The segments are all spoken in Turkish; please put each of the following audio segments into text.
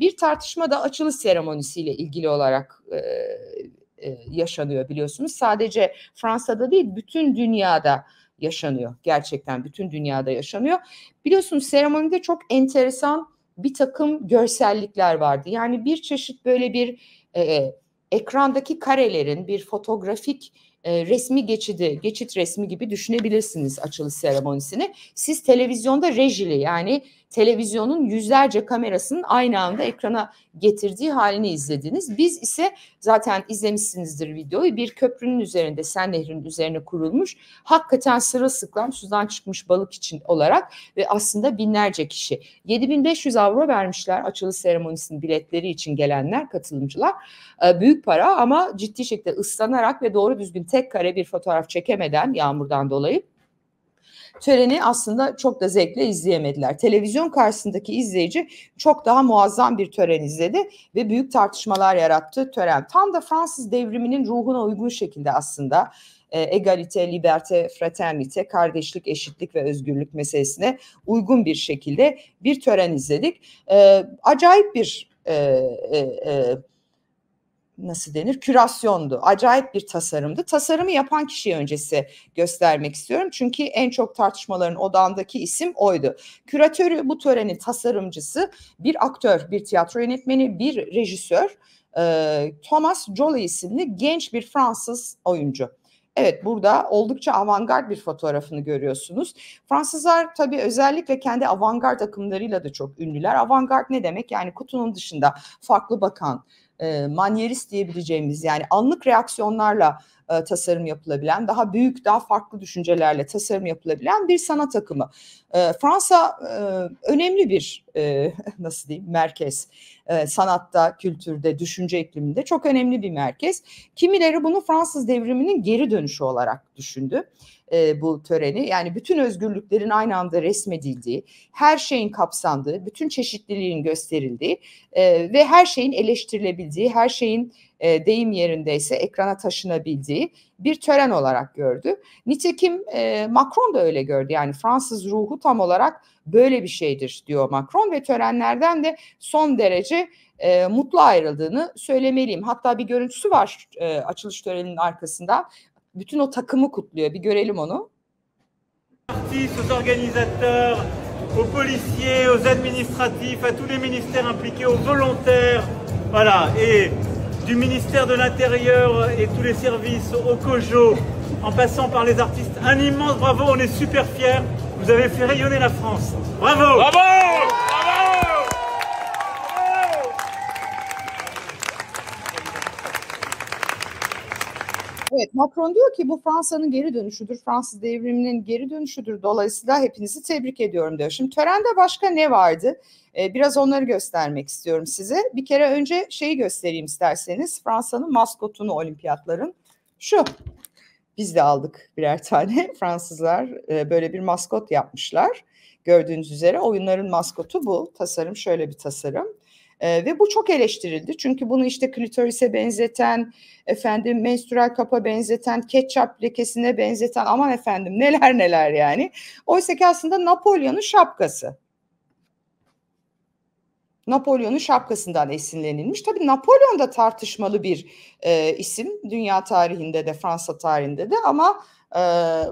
Bir tartışma da açılış seremonisiyle ilgili olarak e, e, yaşanıyor biliyorsunuz. Sadece Fransa'da değil bütün dünyada yaşanıyor. Gerçekten bütün dünyada yaşanıyor. Biliyorsunuz seremonide çok enteresan bir takım görsellikler vardı. Yani bir çeşit böyle bir e, e ekrandaki karelerin bir fotoğrafik e, resmi geçidi, geçit resmi gibi düşünebilirsiniz açılış seremonisini. Siz televizyonda rejili yani televizyonun yüzlerce kamerasının aynı anda ekrana getirdiği halini izlediniz. Biz ise zaten izlemişsinizdir videoyu bir köprünün üzerinde Sen Nehri'nin üzerine kurulmuş hakikaten sırılsıklam sudan çıkmış balık için olarak ve aslında binlerce kişi 7500 avro vermişler açılış seremonisinin biletleri için gelenler katılımcılar. E, büyük para ama ciddi şekilde ıslanarak ve doğru düzgün tek kare bir fotoğraf çekemeden yağmurdan dolayı töreni aslında çok da zevkle izleyemediler. Televizyon karşısındaki izleyici çok daha muazzam bir tören izledi ve büyük tartışmalar yarattı tören. Tam da Fransız devriminin ruhuna uygun şekilde aslında egalite, liberte, fraternite, kardeşlik, eşitlik ve özgürlük meselesine uygun bir şekilde bir tören izledik. E, acayip bir e, e, e nasıl denir kürasyondu. Acayip bir tasarımdı. Tasarımı yapan kişiyi öncesi göstermek istiyorum. Çünkü en çok tartışmaların odağındaki isim oydu. Küratörü bu törenin tasarımcısı bir aktör, bir tiyatro yönetmeni, bir rejisör e, Thomas Joly isimli genç bir Fransız oyuncu. Evet burada oldukça avantgard bir fotoğrafını görüyorsunuz. Fransızlar tabii özellikle kendi avantgard akımlarıyla da çok ünlüler. Avantgard ne demek? Yani kutunun dışında farklı bakan, e, manyerist diyebileceğimiz yani anlık reaksiyonlarla e, tasarım yapılabilen, daha büyük, daha farklı düşüncelerle tasarım yapılabilen bir sanat akımı. Ee, Fransa e, önemli bir e, nasıl diyeyim merkez ee, sanatta, kültürde, düşünce ikliminde çok önemli bir merkez. Kimileri bunu Fransız devriminin geri dönüşü olarak düşündü e, bu töreni. Yani bütün özgürlüklerin aynı anda resmedildiği, her şeyin kapsandığı, bütün çeşitliliğin gösterildiği ve her şeyin eleştirilebildiği, her şeyin e, deyim yerindeyse ekrana taşınabildiği bir tören olarak gördü. Nitekim e, Macron da öyle gördü. Yani Fransız ruhu tam olarak böyle bir şeydir diyor Macron ve törenlerden de son derece e, mutlu ayrıldığını söylemeliyim. Hatta bir görüntüsü var e, açılış töreninin arkasında. Bütün o takımı kutluyor. Bir görelim onu. aux policiers, aux administratifs, à tous les ministères impliqués, aux volontaires. Voilà. Et du ministère de l'Intérieur et tous les services au COJO, en passant par les artistes. Un immense bravo, on est super fiers. Vous avez fait rayonner la France. Bravo Bravo Macron diyor ki bu Fransa'nın geri dönüşüdür. Fransız devriminin geri dönüşüdür. Dolayısıyla hepinizi tebrik ediyorum diyor. Şimdi törende başka ne vardı? Ee, biraz onları göstermek istiyorum size. Bir kere önce şeyi göstereyim isterseniz. Fransa'nın maskotunu olimpiyatların. Şu. Biz de aldık birer tane. Fransızlar e, böyle bir maskot yapmışlar. Gördüğünüz üzere oyunların maskotu bu. Tasarım şöyle bir tasarım. E, ve bu çok eleştirildi. Çünkü bunu işte klitorise benzeten, efendim menstrual kapa benzeten, ketçap lekesine benzeten aman efendim neler neler yani. Oysa ki aslında Napolyon'un şapkası. Napolyon'un şapkasından esinlenilmiş. Tabii Napolyon da tartışmalı bir e, isim dünya tarihinde de Fransa tarihinde de ama e,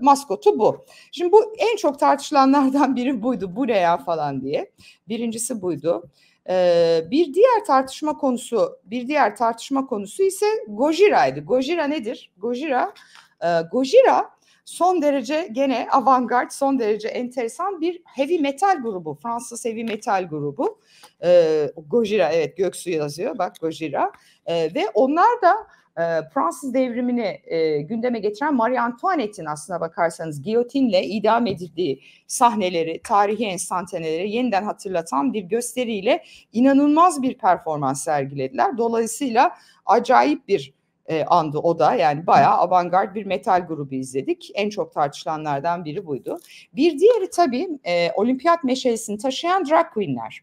maskotu bu. Şimdi bu en çok tartışılanlardan biri buydu. Bu ne ya falan diye. Birincisi buydu. Ee, bir diğer tartışma konusu, bir diğer tartışma konusu ise Gojira'ydı. Gojira nedir? Gojira, e, Gojira son derece gene avantgard, son derece enteresan bir heavy metal grubu. Fransız heavy metal grubu. E, Gojira evet Göksu yazıyor bak Gojira. E, ve onlar da e, Fransız devrimini e, gündeme getiren Marie Antoinette'in aslına bakarsanız giyotinle idam edildiği sahneleri, tarihi enstantaneleri yeniden hatırlatan bir gösteriyle inanılmaz bir performans sergilediler. Dolayısıyla acayip bir e, andı o da yani bayağı avantgard bir metal grubu izledik. En çok tartışılanlardan biri buydu. Bir diğeri tabii e, olimpiyat meşalesini taşıyan drag queenler.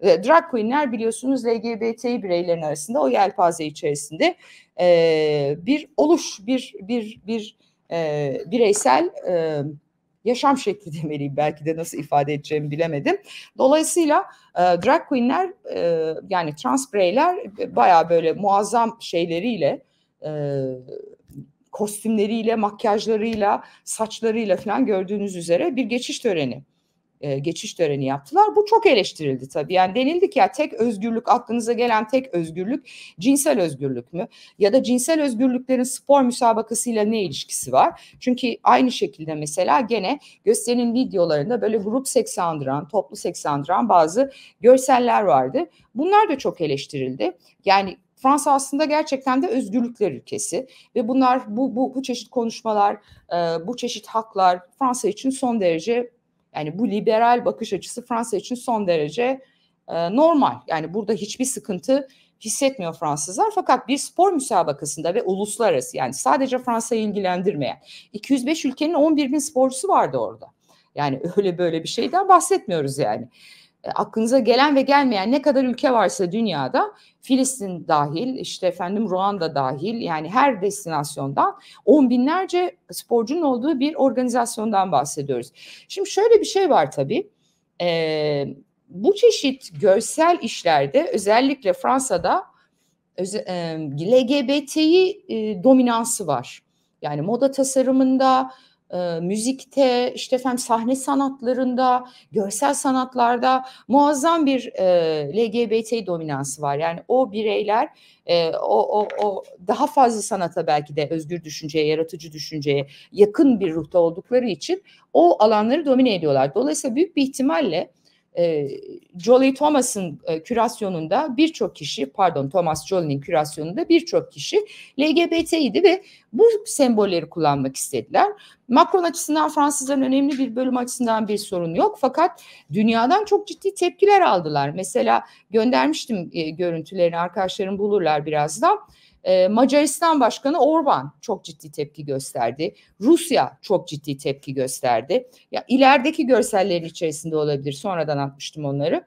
Ee, drag queenler biliyorsunuz LGBT bireylerin arasında o yelpaze içerisinde e, bir oluş, bir bir bir e, bireysel e, yaşam şekli demeliyim belki de nasıl ifade edeceğimi bilemedim. Dolayısıyla e, drag queenler e, yani trans bireyler baya böyle muazzam şeyleriyle e, kostümleriyle, makyajlarıyla, saçlarıyla falan gördüğünüz üzere bir geçiş töreni e, geçiş töreni yaptılar. Bu çok eleştirildi tabii. Yani denildi ki ya tek özgürlük aklınıza gelen tek özgürlük cinsel özgürlük mü? Ya da cinsel özgürlüklerin spor müsabakasıyla ne ilişkisi var? Çünkü aynı şekilde mesela gene gösterinin videolarında böyle grup seksandıran, toplu seksandıran bazı görseller vardı. Bunlar da çok eleştirildi. Yani Fransa aslında gerçekten de özgürlükler ülkesi ve bunlar bu bu bu çeşit konuşmalar, e, bu çeşit haklar Fransa için son derece yani bu liberal bakış açısı Fransa için son derece e, normal. Yani burada hiçbir sıkıntı hissetmiyor Fransızlar. Fakat bir spor müsabakasında ve uluslararası yani sadece Fransa'yı ilgilendirmeyen 205 ülkenin 11 bin sporcusu vardı orada. Yani öyle böyle bir şeyden bahsetmiyoruz yani. E, aklınıza gelen ve gelmeyen ne kadar ülke varsa dünyada Filistin dahil işte efendim Ruanda dahil yani her destinasyondan on binlerce sporcunun olduğu bir organizasyondan bahsediyoruz. Şimdi şöyle bir şey var tabii e, bu çeşit görsel işlerde özellikle Fransa'da öze, e, LGBT'yi e, dominansı var. Yani moda tasarımında, e, müzikte, işte efendim sahne sanatlarında, görsel sanatlarda muazzam bir e, LGBT dominansı var. Yani o bireyler e, o, o, o daha fazla sanata belki de özgür düşünceye, yaratıcı düşünceye yakın bir ruhta oldukları için o alanları domine ediyorlar. Dolayısıyla büyük bir ihtimalle e, Jolie Thomas'ın e, kürasyonunda birçok kişi pardon Thomas Jolie'nin kürasyonunda birçok kişi LGBT'ydi ve bu sembolleri kullanmak istediler. Macron açısından Fransızların önemli bir bölüm açısından bir sorun yok fakat dünyadan çok ciddi tepkiler aldılar. Mesela göndermiştim e, görüntülerini arkadaşlarım bulurlar birazdan. Ee, Macaristan Başkanı Orban çok ciddi tepki gösterdi. Rusya çok ciddi tepki gösterdi. Ya ilerideki görsellerin içerisinde olabilir. Sonradan atmıştım onları.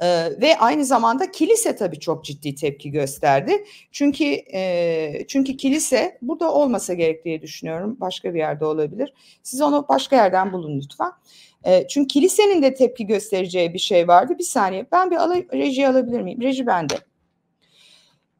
Ee, ve aynı zamanda kilise tabii çok ciddi tepki gösterdi. Çünkü e, çünkü kilise burada olmasa gerek diye düşünüyorum. Başka bir yerde olabilir. Siz onu başka yerden bulun lütfen. E, çünkü kilisenin de tepki göstereceği bir şey vardı. Bir saniye ben bir alay reji alabilir miyim? Reji bende.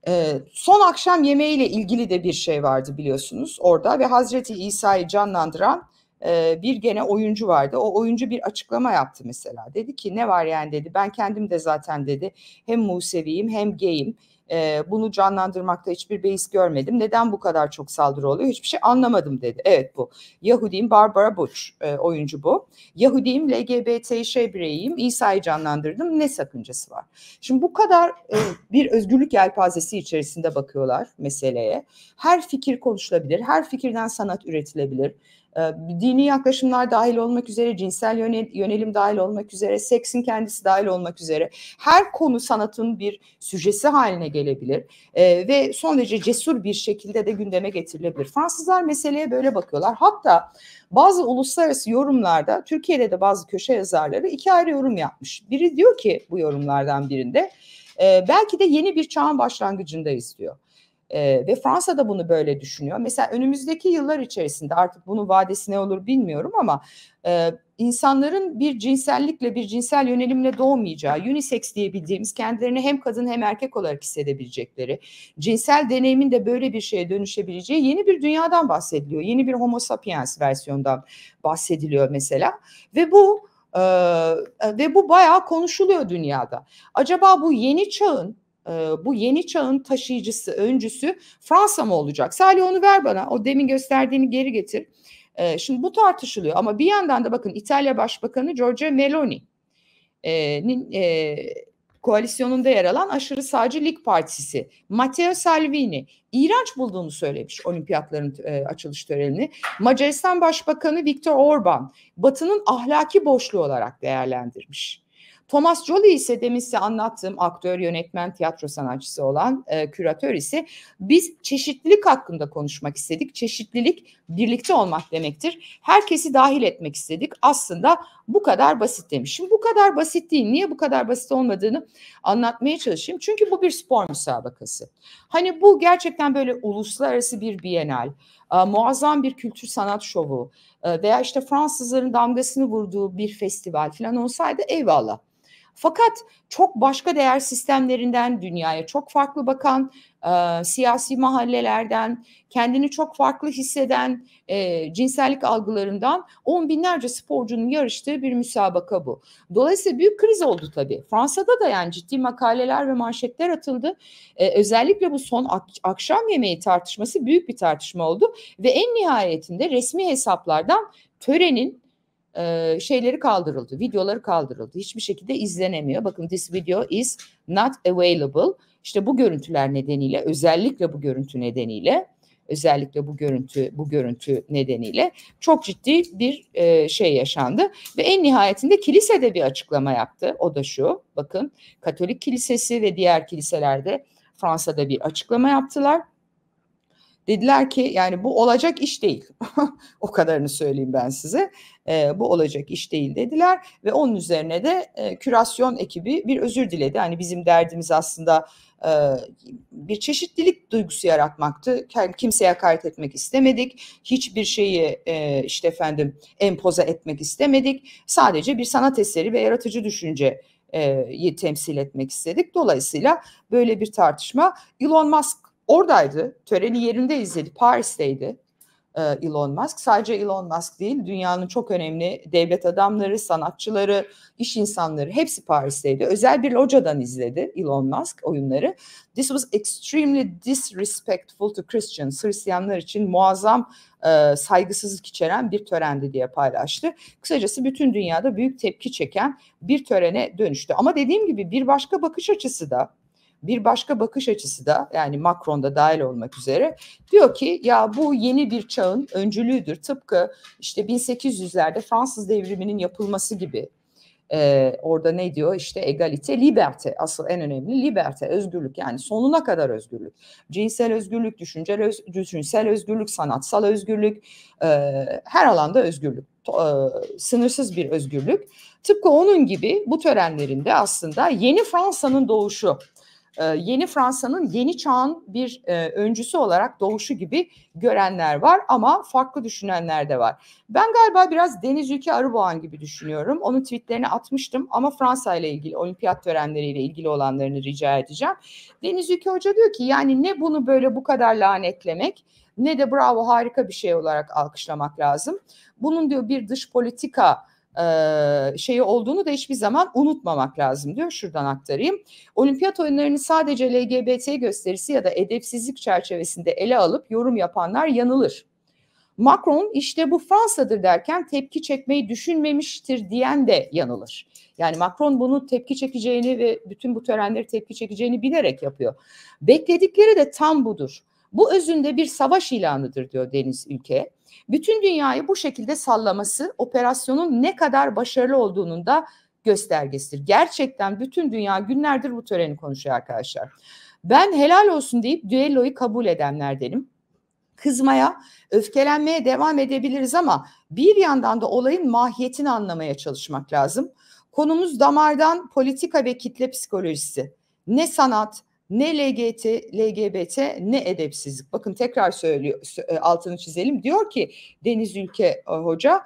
E, son akşam yemeğiyle ilgili de bir şey vardı biliyorsunuz orada ve Hazreti İsa'yı canlandıran e, bir gene oyuncu vardı. O oyuncu bir açıklama yaptı mesela. Dedi ki ne var yani dedi ben kendim de zaten dedi hem Museviyim hem gayim ee, bunu canlandırmakta hiçbir beis görmedim. Neden bu kadar çok saldırı oluyor? Hiçbir şey anlamadım dedi. Evet bu. Yahudiyim Barbara Butch e, oyuncu bu. Yahudiyim LGBT şey bireyim İsa'yı canlandırdım. Ne sakıncası var? Şimdi bu kadar e, bir özgürlük yelpazesi içerisinde bakıyorlar meseleye. Her fikir konuşulabilir. Her fikirden sanat üretilebilir. Ee, dini yaklaşımlar dahil olmak üzere, cinsel yönelim dahil olmak üzere, seksin kendisi dahil olmak üzere her konu sanatın bir süjesi haline gelebilir ee, ve son derece cesur bir şekilde de gündeme getirilebilir. Fransızlar meseleye böyle bakıyorlar. Hatta bazı uluslararası yorumlarda Türkiye'de de bazı köşe yazarları iki ayrı yorum yapmış. Biri diyor ki bu yorumlardan birinde ee, belki de yeni bir çağın başlangıcındayız diyor. E, ve Fransa da bunu böyle düşünüyor. Mesela önümüzdeki yıllar içerisinde artık bunun vadesi ne olur bilmiyorum ama e, insanların bir cinsellikle bir cinsel yönelimle doğmayacağı, unisex diyebildiğimiz kendilerini hem kadın hem erkek olarak hissedebilecekleri, cinsel deneyimin de böyle bir şeye dönüşebileceği yeni bir dünyadan bahsediliyor. Yeni bir homo sapiens versiyondan bahsediliyor mesela ve bu ee, ve bu bayağı konuşuluyor dünyada. Acaba bu yeni çağın ee, bu yeni çağın taşıyıcısı, öncüsü Fransa mı olacak? Salih onu ver bana. O demin gösterdiğini geri getir. Ee, şimdi bu tartışılıyor ama bir yandan da bakın İtalya Başbakanı Giorgio Meloni'nin koalisyonunda yer alan aşırı sağcı Lig Partisi Matteo Salvini iğrenç bulduğunu söylemiş olimpiyatların açılış törenini. Macaristan Başbakanı Viktor Orban Batı'nın ahlaki boşluğu olarak değerlendirmiş. Thomas Jolie ise demin size anlattığım aktör, yönetmen, tiyatro sanatçısı olan e, küratör ise biz çeşitlilik hakkında konuşmak istedik. Çeşitlilik birlikte olmak demektir. Herkesi dahil etmek istedik. Aslında bu kadar basit demiş. Şimdi bu kadar basit değil. Niye bu kadar basit olmadığını anlatmaya çalışayım. Çünkü bu bir spor müsabakası. Hani bu gerçekten böyle uluslararası bir bienal, e, muazzam bir kültür sanat şovu e, veya işte Fransızların damgasını vurduğu bir festival falan olsaydı eyvallah. Fakat çok başka değer sistemlerinden dünyaya çok farklı bakan e, siyasi mahallelerden, kendini çok farklı hisseden e, cinsellik algılarından on binlerce sporcunun yarıştığı bir müsabaka bu. Dolayısıyla büyük kriz oldu tabii. Fransa'da da yani ciddi makaleler ve manşetler atıldı. E, özellikle bu son ak- akşam yemeği tartışması büyük bir tartışma oldu ve en nihayetinde resmi hesaplardan törenin e, şeyleri kaldırıldı, videoları kaldırıldı. Hiçbir şekilde izlenemiyor. Bakın this video is not available. İşte bu görüntüler nedeniyle, özellikle bu görüntü nedeniyle, özellikle bu görüntü bu görüntü nedeniyle çok ciddi bir e, şey yaşandı ve en nihayetinde kilise de bir açıklama yaptı. O da şu. Bakın Katolik Kilisesi ve diğer kiliselerde Fransa'da bir açıklama yaptılar Dediler ki yani bu olacak iş değil. o kadarını söyleyeyim ben size. E, bu olacak iş değil dediler ve onun üzerine de e, kürasyon ekibi bir özür diledi. Hani bizim derdimiz aslında e, bir çeşitlilik duygusu yaratmaktı. Kimseye hakaret etmek istemedik. Hiçbir şeyi e, işte efendim empoza etmek istemedik. Sadece bir sanat eseri ve yaratıcı düşünce e, temsil etmek istedik. Dolayısıyla böyle bir tartışma Elon Musk Oradaydı. Töreni yerinde izledi. Paris'teydi e, Elon Musk. Sadece Elon Musk değil, dünyanın çok önemli devlet adamları, sanatçıları, iş insanları hepsi Paris'teydi. Özel bir locadan izledi Elon Musk oyunları. This was extremely disrespectful to Christians. Hristiyanlar için muazzam e, saygısızlık içeren bir törendi diye paylaştı. Kısacası bütün dünyada büyük tepki çeken bir törene dönüştü. Ama dediğim gibi bir başka bakış açısı da bir başka bakış açısı da yani Macron da dahil olmak üzere diyor ki ya bu yeni bir çağın öncülüğüdür. Tıpkı işte 1800'lerde Fransız devriminin yapılması gibi ee, orada ne diyor işte egalite, liberte asıl en önemli liberte, özgürlük yani sonuna kadar özgürlük. Cinsel özgürlük, düşünce öz, düşünsel özgürlük, sanatsal özgürlük, e, her alanda özgürlük, e, sınırsız bir özgürlük. Tıpkı onun gibi bu törenlerinde aslında yeni Fransa'nın doğuşu ee, yeni Fransa'nın yeni çağın bir e, öncüsü olarak doğuşu gibi görenler var ama farklı düşünenler de var. Ben galiba biraz Deniz Ülke Arıboğan gibi düşünüyorum. Onun tweetlerini atmıştım ama Fransa ile ilgili olimpiyat törenleriyle ilgili olanlarını rica edeceğim. Deniz Ülke Hoca diyor ki yani ne bunu böyle bu kadar lanetlemek ne de bravo harika bir şey olarak alkışlamak lazım. Bunun diyor bir dış politika şeyi olduğunu da hiçbir zaman unutmamak lazım diyor. Şuradan aktarayım. Olimpiyat oyunlarını sadece LGBT gösterisi ya da edepsizlik çerçevesinde ele alıp yorum yapanlar yanılır. Macron işte bu Fransa'dır derken tepki çekmeyi düşünmemiştir diyen de yanılır. Yani Macron bunu tepki çekeceğini ve bütün bu törenleri tepki çekeceğini bilerek yapıyor. Bekledikleri de tam budur. Bu özünde bir savaş ilanıdır diyor Deniz Ülke bütün dünyayı bu şekilde sallaması operasyonun ne kadar başarılı olduğunun da göstergesidir. Gerçekten bütün dünya günlerdir bu töreni konuşuyor arkadaşlar. Ben helal olsun deyip düelloyu kabul edenlerdenim. Kızmaya, öfkelenmeye devam edebiliriz ama bir yandan da olayın mahiyetini anlamaya çalışmak lazım. Konumuz damardan politika ve kitle psikolojisi. Ne sanat, ne LGT, LGBT ne edepsizlik. Bakın tekrar söylüyor e, altını çizelim. Diyor ki Deniz Ülke e, Hoca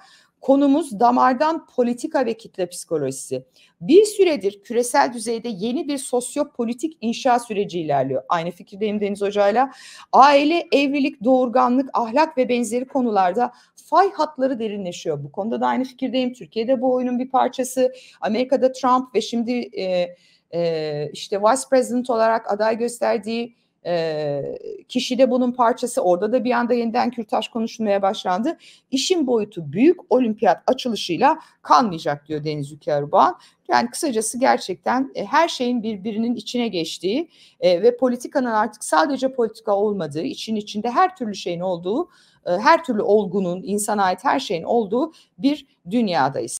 Konumuz damardan politika ve kitle psikolojisi. Bir süredir küresel düzeyde yeni bir sosyopolitik inşa süreci ilerliyor. Aynı fikirdeyim Deniz Hoca'yla. Aile, evlilik, doğurganlık, ahlak ve benzeri konularda fay hatları derinleşiyor. Bu konuda da aynı fikirdeyim. Türkiye'de bu oyunun bir parçası. Amerika'da Trump ve şimdi e, e, işte Vice President olarak aday gösterdiği e, kişi de bunun parçası. Orada da bir anda yeniden kürtaj konuşulmaya başlandı. İşin boyutu büyük olimpiyat açılışıyla kalmayacak diyor Deniz Ülke Erdoğan. Yani kısacası gerçekten e, her şeyin birbirinin içine geçtiği e, ve politikanın artık sadece politika olmadığı, için içinde her türlü şeyin olduğu, e, her türlü olgunun, insana ait her şeyin olduğu bir dünyadayız.